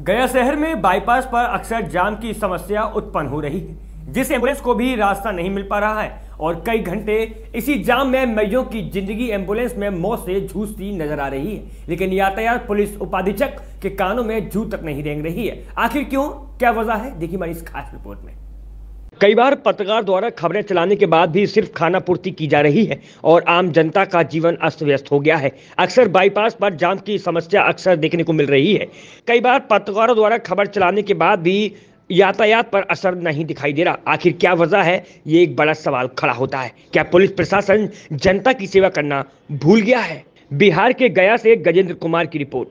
गया शहर में बाईपास पर अक्सर जाम की समस्या उत्पन्न हो रही है जिस एम्बुलेंस को भी रास्ता नहीं मिल पा रहा है और कई घंटे इसी जाम में मरीजों की जिंदगी एम्बुलेंस में मौत से झूझती नजर आ रही है लेकिन यातायात पुलिस उपाधीक्षक के कानों में जू तक नहीं रेंग रही है आखिर क्यों क्या वजह है देखिए हमारी इस खास रिपोर्ट में कई बार पत्रकार द्वारा खबरें चलाने के बाद भी सिर्फ खाना पूर्ति की जा रही है और आम जनता का जीवन अस्त व्यस्त हो गया है अक्सर बाईपास पर जाम की समस्या अक्सर देखने को मिल रही है कई बार पत्रकारों द्वारा खबर चलाने के बाद भी यातायात पर असर नहीं दिखाई दे रहा आखिर क्या वजह है ये एक बड़ा सवाल खड़ा होता है क्या पुलिस प्रशासन जनता की सेवा करना भूल गया है बिहार के गया से गजेंद्र कुमार की रिपोर्ट